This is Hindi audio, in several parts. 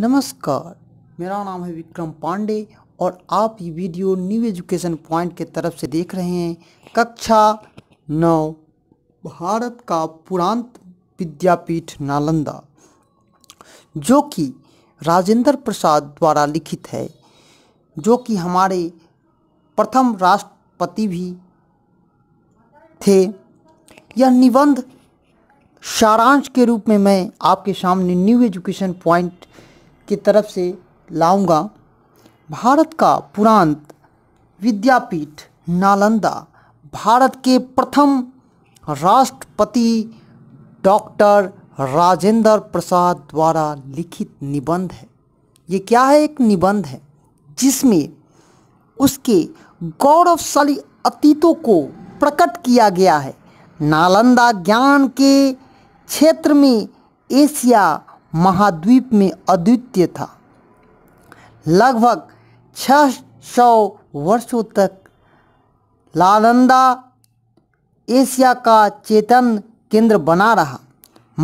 नमस्कार मेरा नाम है विक्रम पांडे और आप ये वीडियो न्यू एजुकेशन पॉइंट के तरफ से देख रहे हैं कक्षा नौ भारत का पुरांत विद्यापीठ नालंदा जो कि राजेंद्र प्रसाद द्वारा लिखित है जो कि हमारे प्रथम राष्ट्रपति भी थे यह निबंध सारांश के रूप में मैं आपके सामने न्यू एजुकेशन पॉइंट तरफ से लाऊंगा भारत का पुरांत विद्यापीठ नालंदा भारत के प्रथम राष्ट्रपति डॉक्टर राजेंद्र प्रसाद द्वारा लिखित निबंध है ये क्या है एक निबंध है जिसमें उसके गौरवशाली अतीतों को प्रकट किया गया है नालंदा ज्ञान के क्षेत्र में एशिया महाद्वीप में अद्वितीय था लगभग छह सौ वर्षों तक लालंदा एशिया का चेतन केंद्र बना रहा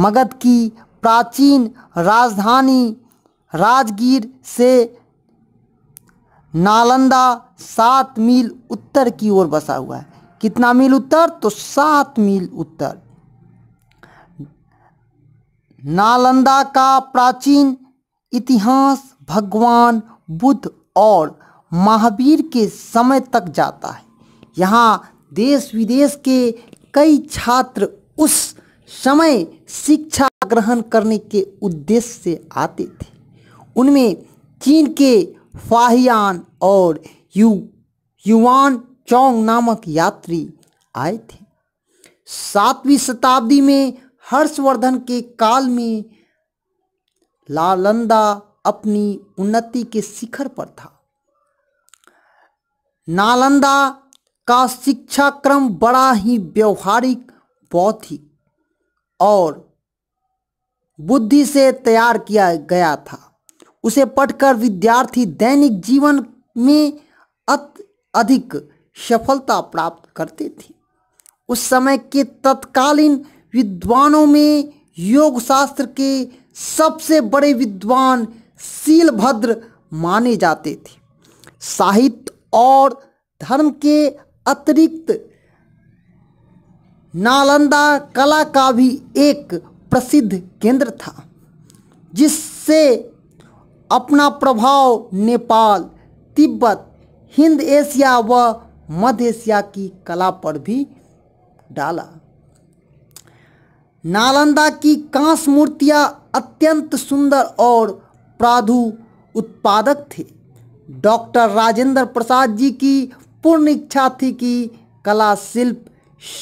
मगध की प्राचीन राजधानी राजगीर से नालंदा सात मील उत्तर की ओर बसा हुआ है कितना मील उत्तर तो सात मील उत्तर नालंदा का प्राचीन इतिहास भगवान बुद्ध और महावीर के समय तक जाता है यहाँ देश विदेश के कई छात्र उस समय शिक्षा ग्रहण करने के उद्देश्य से आते थे उनमें चीन के फाहियान और यू युवान चौंग नामक यात्री आए थे सातवीं शताब्दी में हर्षवर्धन के काल में लालंदा अपनी उन्नति के शिखर पर था नालंदा का शिक्षा क्रम बड़ा ही व्यवहारिक बौद्धिक और बुद्धि से तैयार किया गया था उसे पढ़कर विद्यार्थी दैनिक जीवन में अत अधिक सफलता प्राप्त करते थे उस समय के तत्कालीन विद्वानों में योग शास्त्र के सबसे बड़े विद्वान शीलभद्र माने जाते थे साहित्य और धर्म के अतिरिक्त नालंदा कला का भी एक प्रसिद्ध केंद्र था जिससे अपना प्रभाव नेपाल तिब्बत हिंद एशिया व मध्य एशिया की कला पर भी डाला नालंदा की कांस मूर्तियाँ अत्यंत सुंदर और प्राधु उत्पादक थे डॉक्टर राजेंद्र प्रसाद जी की पूर्ण इच्छा थी कि कला शिल्प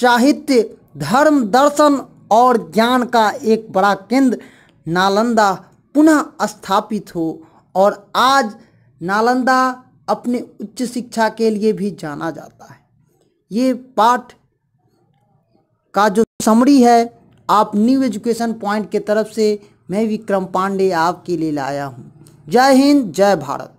साहित्य धर्म दर्शन और ज्ञान का एक बड़ा केंद्र नालंदा पुनः स्थापित हो और आज नालंदा अपने उच्च शिक्षा के लिए भी जाना जाता है ये पाठ का जो समरी है आप न्यू एजुकेशन पॉइंट के तरफ से मैं विक्रम पांडे आपके लिए लाया हूँ जय हिंद जय भारत